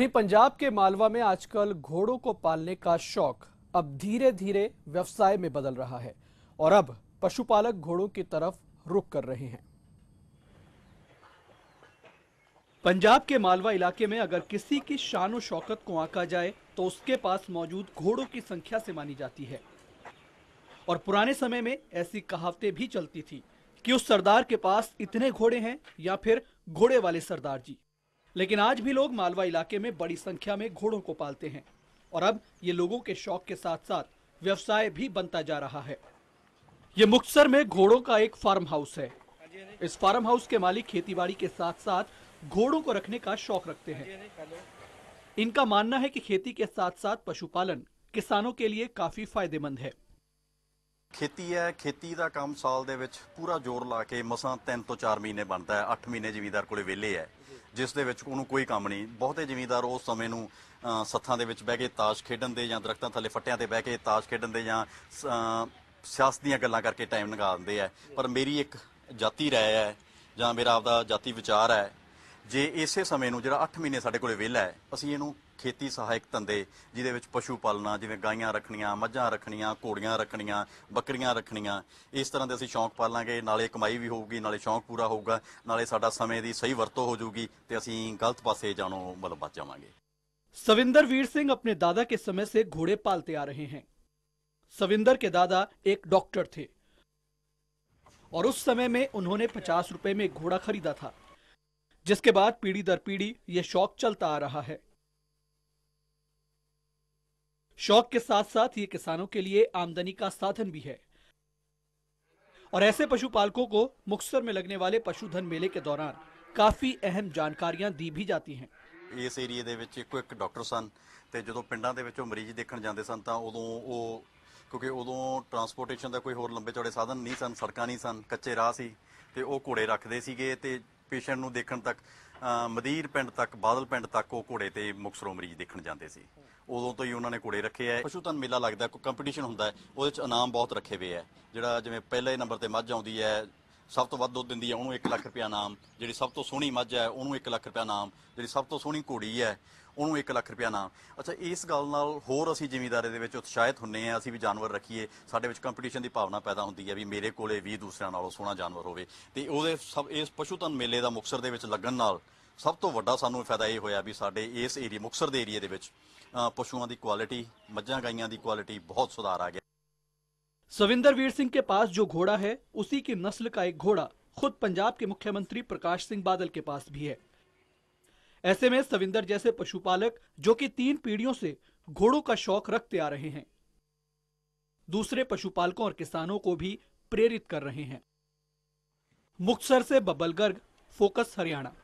वहीं पंजाब के मालवा में आजकल घोड़ों को पालने का शौक अब धीरे धीरे व्यवसाय में बदल रहा है और अब पशुपालक घोड़ों की तरफ रुख कर रहे हैं पंजाब के मालवा इलाके में अगर किसी की शान शौकत को आका जाए तो उसके पास मौजूद घोड़ों की संख्या से मानी जाती है और पुराने समय में ऐसी कहावतें भी चलती थी कि उस सरदार के पास इतने घोड़े हैं या फिर घोड़े वाले सरदार जी लेकिन आज भी लोग मालवा इलाके में बड़ी संख्या में घोड़ों को पालते हैं और अब ये लोगों के शौक के साथ साथ व्यवसाय भी बनता जा रहा है ये मुक्तसर में घोड़ों का एक फार्म हाउस है इस फार्म हाउस के मालिक खेतीबाड़ी के साथ साथ घोड़ों को रखने का शौक रखते हैं इनका मानना है कि खेती के साथ साथ पशुपालन किसानों के लिए काफी फायदेमंद है ਖੇਤੀ ਹੈ ਖੇਤੀ ਦਾ ਕੰਮ ਸਾਲ ਦੇ ਵਿੱਚ ਪੂਰਾ ਜ਼ੋਰ ਲਾ ਕੇ ਮਸਾਂ 3 ਤੋਂ 4 ਮਹੀਨੇ ਬਣਦਾ ਹੈ 8 ਮਹੀਨੇ ਜ਼ਿਮੀਂਦਾਰ ਕੋਲੇ ਵਿਹਲੇ ਹੈ ਜਿਸ ਦੇ ਵਿੱਚ ਉਹਨੂੰ ਕੋਈ ਕੰਮ ਨਹੀਂ ਬਹੁਤੇ ਜ਼ਿਮੀਂਦਾਰ ਉਸ ਸਮੇਂ ਨੂੰ ਸੱਥਾਂ ਦੇ ਵਿੱਚ ਬਹਿ ਕੇ ਤਾਸ਼ ਖੇਡਣ ਦੇ ਜਾਂ ਦਰਖਤਾਂ ਥੱਲੇ ਫੱਟਿਆਂ ਤੇ ਬਹਿ ਕੇ ਤਾਸ਼ ਖੇਡਣ ਦੇ ਜਾਂ ਸਿਆਸਤ ਦੀਆਂ ਗੱਲਾਂ ਕਰਕੇ ਟਾਈਮ ਲੰਘਾ ਦਿੰਦੇ ਆ ਪਰ ਮੇਰੀ ਇੱਕ ਜਾਤੀ ਰਾਇ ਹੈ ਜਾਂ ਮੇਰਾ ਆਪਦਾ ਜਾਤੀ ਵਿਚਾਰ ਹੈ ਜੇ ਇਸੇ ਸਮੇਂ ਨੂੰ ਜਿਹੜਾ 8 ਮਹੀਨੇ ਸਾਡੇ ਕੋਲੇ ਵਿਹਲਾ ਹੈ ਅਸੀਂ ਇਹਨੂੰ ਖੇਤੀ ਸਹਾਇਕ ਧੰਦੇ ਜਿਹਦੇ ਵਿੱਚ ਪਸ਼ੂ ਪਾਲਣਾ ਜਿਵੇਂ ਗਾਈਆਂ ਰੱਖਣੀਆਂ ਮੱਝਾਂ ਰੱਖਣੀਆਂ ਘੋੜੀਆਂ ਰੱਖਣੀਆਂ ਬੱਕਰੀਆਂ ਰੱਖਣੀਆਂ ਇਸ ਤਰ੍ਹਾਂ ਦੇ ਅਸੀਂ ਸ਼ੌਂਕ ਪਾਲਾਂਗੇ ਨਾਲੇ ਕਮਾਈ ਵੀ ਹੋਊਗੀ ਨਾਲੇ ਸ਼ੌਂਕ ਪੂਰਾ ਹੋਊਗਾ ਨਾਲੇ ਸਾਡਾ ਸਮੇਂ ਦੀ ਸਹੀ ਵਰਤੋਂ ਹੋ ਜਾਊਗੀ ਤੇ ਅਸੀਂ ਗਲਤ ਪਾਸੇ ਜਾਣੋਂ ਮਤਲਬ ਬਚ ਜਾਵਾਂਗੇ सविंदर वीर सिंह अपने दादा के समय से घोड़े पालते आ रहे हैं सविंदर के दादा एक डॉक्टर थे और उस समय में उन्होंने 50 ਰੁਪਏ में ਘੋੜਾ ਖਰੀਦਾ ਥਾ जिसके बाद पीढ़ी दर पीढ़ी ये शौक चलता आ रहा है शौक के साथ साथ ये किसानों के लिए आमदनी का साधन भी है और ऐसे पशुपालकों को मुक्सर में लगने वाले पशुधन मेले के दौरान ਕਾਫੀ ਅਹਿਮ ਜਾਣਕਾਰੀਆਂ ਦੀ ਵੀ ਜਾਂਦੀ ਹੈ ਇਸ ਏਰੀਏ ਦੇ ਵਿੱਚ ਇੱਕੋ ਇੱਕ ਡਾਕਟਰ ਸਨ ਤੇ ਜਦੋਂ ਪਿੰਡਾਂ ਦੇ ਵਿੱਚੋਂ ਮਰੀਜ਼ ਦੇਖਣ ਜਾਂਦੇ ਸਨ ਤਾਂ ਉਦੋਂ ਉਹ ਕਿਉਂਕਿ ਉਦੋਂ ਟਰਾਂਸਪੋਰਟੇਸ਼ਨ ਦਾ ਕੋਈ ਹੋਰ ਲੰਬੇ ਚੌੜੇ ਸਾਧਨ ਨਹੀਂ ਸਨ ਸੜਕਾਂ ਨਹੀਂ ਸਨ ਕੱਚੇ ਰਾਹ ਸੀ ਤੇ ਉਹ ਘੋੜੇ ਰੱਖਦੇ ਸੀਗੇ ਤੇ ਪੇਸ਼ੈਂਟ ਨੂੰ ਦੇਖਣ ਤੱਕ ਮਦੀਰ ਪਿੰਡ ਤੱਕ ਬਾਦਲ ਪਿੰਡ ਤੱਕ ਉਹ ਘੋੜੇ ਤੇ ਮੁਕਸਰੋ ਮਰੀਜ਼ ਦੇਖਣ ਜਾਂਦੇ ਸੀ ਉਦੋਂ ਤੋਂ ਹੀ ਉਹਨਾਂ ਨੇ ਘੋੜੇ ਰੱਖੇ ਆ ਪਸ਼ੂ ਤਨ ਮੇਲਾ ਲੱਗਦਾ ਕੋਈ ਕੰਪੀਟੀਸ਼ਨ ਹੁੰਦਾ ਉਹਦੇ ਚ ਇਨਾਮ ਬਹੁਤ ਰੱਖੇ ਹੋਏ ਆ ਜਿਹੜਾ ਜਿਵੇਂ ਪਹਿਲੇ ਨੰਬਰ ਤੇ ਮੱਝ ਆਉਂਦੀ ਹੈ ਸਭ ਤੋਂ ਵੱਧ ਦੁੱਧ ਦਿੰਦੀ ਹੈ ਉਹਨੂੰ 1 ਲੱਖ ਰੁਪਿਆ ਇਨਾਮ ਜਿਹੜੀ ਸਭ ਤੋਂ ਸੋਹਣੀ ਮੱਝ ਹੈ ਉਹਨੂੰ 1 ਲੱਖ ਰੁਪਿਆ ਇਨਾਮ ਜਿਹੜੀ ਸਭ ਤੋਂ ਸੋਹਣੀ ਘੋੜੀ ਹੈ ਉਹਨੂੰ 1 ਲੱਖ ਰੁਪਿਆ ਨਾਮ ਅੱਛਾ ਇਸ ਗੱਲ ਨਾਲ ਹੋਰ ਅਸੀਂ ਜ਼ਿਮੀਂਦਾਰੇ ਦੇ ਵਿੱਚ ਉਤਸ਼ਾਹਿਤ ਹੁੰਨੇ ਆ ਅਸੀਂ ਵੀ ਜਾਨਵਰ ਰੱਖੀਏ ਸਾਡੇ ਵਿੱਚ ਕੰਪੀਟੀਸ਼ਨ ਦੀ ਭਾਵਨਾ ਪੈਦਾ ਹੁੰਦੀ ਹੈ ਵੀ ਮੇਰੇ ਕੋਲੇ ਵੀ ਦੂਸਰਿਆਂ ਨਾਲੋਂ ਸੋਹਣਾ ਜਾਨਵਰ ਹੋਵੇ ਤੇ ਉਹਦੇ ਸਭ ਇਸ ਧਨ ਮੇਲੇ ਦਾ ਮੁਕਸਰ ਦੇ ਵਿੱਚ ਲੱਗਣ ਨਾਲ ਸਭ ਤੋਂ ਵੱਡਾ ਸਾਨੂੰ ਫਾਇਦਾ ਇਹ ਹੋਇਆ ਵੀ ਸਾਡੇ ਇਸ ਏਰੀਆ ਮੁਕਸਰ ਦੇ ਏਰੀਆ ਦੇ ਵਿੱਚ ਪਸ਼ੂਆਂ ਦੀ ਕੁਆਲਿਟੀ ਮੱਝਾਂ ਗਾਈਆਂ ਦੀ ਕੁਆਲਿਟੀ ਬਹੁਤ ਸੁਧਾਰ ਆ ਗਿਆ ਵੀਰ ਸਿੰਘ ਕੇ ਪਾਸ ਜੋ ਘੋੜਾ ਹੈ ਉਸੇ ਕੀ ਨਸਲ ਕਾ ਇੱਕ ਘੋੜਾ ਖੁਦ ਪੰਜਾਬ ਕੇ ਮੁੱਖ ਮੰਤਰੀ ਪ੍ਰਕਾਸ਼ ਸਿੰਘ ਬਾਦਲ ਕੇ ਪਾਸ ਵੀ ਹੈ ऐसे में सविंदर जैसे पशुपालक जो कि तीन पीढ़ियों से घोड़ों का शौक रखते आ रहे हैं दूसरे पशुपालकों और किसानों को भी प्रेरित कर रहे हैं मुक्तसर से बबल गर्ग फोकस हरियाणा